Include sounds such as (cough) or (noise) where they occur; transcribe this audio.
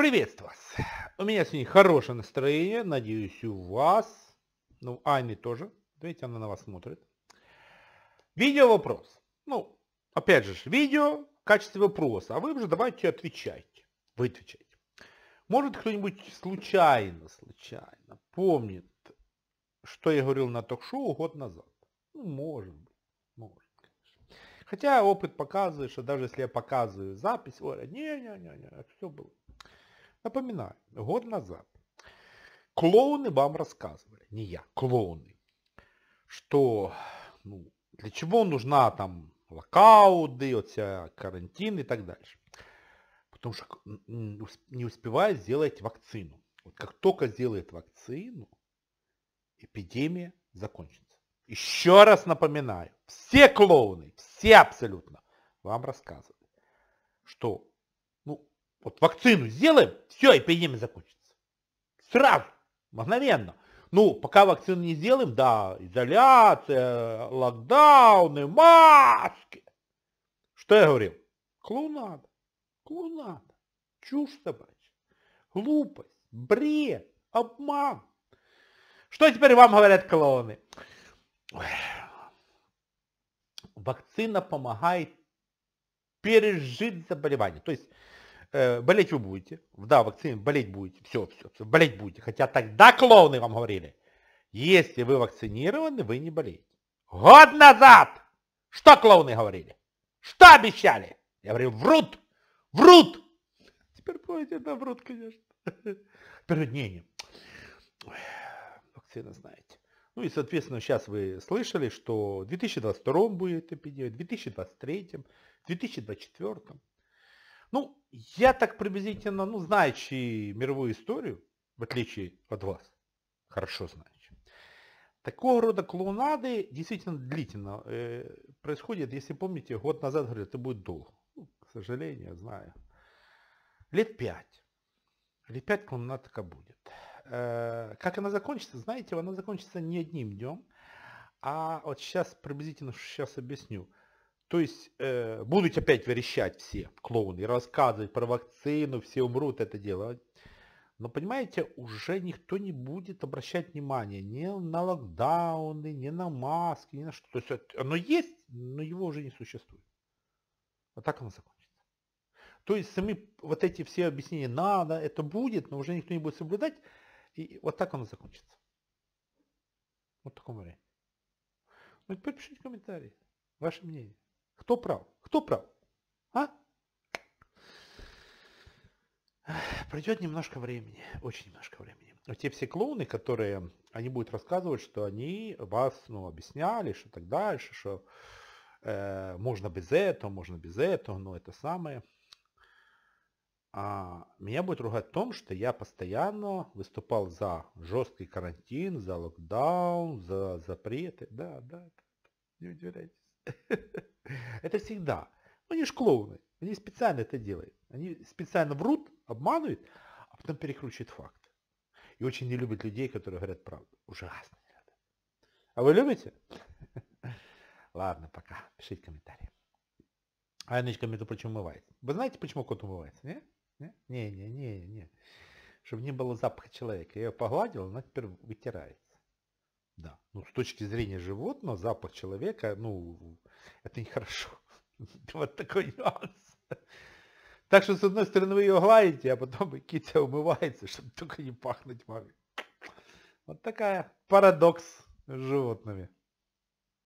Приветствую вас. У меня сегодня хорошее настроение. Надеюсь, у вас. Ну, Ани тоже. Видите, она на вас смотрит. Видео вопрос. Ну, опять же, видео в качестве вопроса. А вы уже давайте отвечайте. Вы отвечайте. Может кто-нибудь случайно, случайно помнит, что я говорил на ток-шоу год назад? Ну, может быть. Может, конечно. Хотя опыт показывает, что даже если я показываю запись, ой, не-не-не, все было. Напоминаю, год назад клоуны вам рассказывали, не я, клоуны, что ну, для чего нужна там локауды, вся карантин и так дальше. Потому что не успевает сделать вакцину. Вот как только сделает вакцину, эпидемия закончится. Еще раз напоминаю, все клоуны, все абсолютно вам рассказывали, что вот вакцину сделаем, все, эпидемия закончится. Сразу, мгновенно. Ну, пока вакцину не сделаем, да, изоляция, локдауны, маски. Что я говорил? Клоунада, клоунада, чушь собачья, глупость, бред, обман. Что теперь вам говорят клоуны? Вакцина помогает пережить заболевание. То есть Э, болеть вы будете. Да, вакцины болеть будете. Все, все, все, болеть будете. Хотя тогда клоуны вам говорили, если вы вакцинированы, вы не болеете. Год назад! Что клоуны говорили? Что обещали? Я говорил, врут! Врут! Теперь помните, да, врут, конечно. (laughs) Теперь, не, не. вакцина, знаете. Ну и, соответственно, сейчас вы слышали, что в 2022 будет эпидемия, в 2023, в 2024. Ну, я так приблизительно, ну, знающий мировую историю, в отличие от вас, хорошо знающий, такого рода клоунады действительно длительно э, происходят. Если помните, год назад говорили, это будет долго. Ну, к сожалению, знаю. Лет пять. Лет пять клоунад такая будет. Э, как она закончится, знаете, она закончится не одним днем, а вот сейчас приблизительно, сейчас объясню – то есть э, будут опять верещать все клоуны рассказывать про вакцину, все умрут, это дело. Но понимаете, уже никто не будет обращать внимания ни на локдауны, ни на маски, ни на что. То есть оно есть, но его уже не существует. Вот так оно закончится. То есть сами вот эти все объяснения надо, это будет, но уже никто не будет соблюдать. И вот так оно закончится. Вот в таком варианте. Ну теперь пишите комментарии. Ваше мнение. Кто прав? Кто прав? А? Пройдет немножко времени, очень немножко времени. Но те все клоуны, которые, они будут рассказывать, что они вас, ну, объясняли, что так дальше, что э, можно без этого, можно без этого, но это самое. А меня будет ругать в том, что я постоянно выступал за жесткий карантин, за локдаун, за запреты. Да, да, не удивляйтесь. (laughs) Это всегда. они же клоуны. Они специально это делают. Они специально врут, обманывают, а потом перекручивают факт. И очень не любят людей, которые говорят правду. Ужасно А вы любите? (laughs) Ладно, пока. Пишите комментарии. А Яночка, между прочим, умывается. Вы знаете, почему кот умывается, не? Не-не-не-не. Чтобы не было запаха человека. Я ее погладил, она теперь вытирается. Да. Ну, с точки зрения животного, запах человека, ну, это нехорошо. (laughs) Вот такой нюанс. Так что, с одной стороны, вы ее гладите, а потом китя умывается, чтобы только не пахнуть вами. Вот такая парадокс с животными.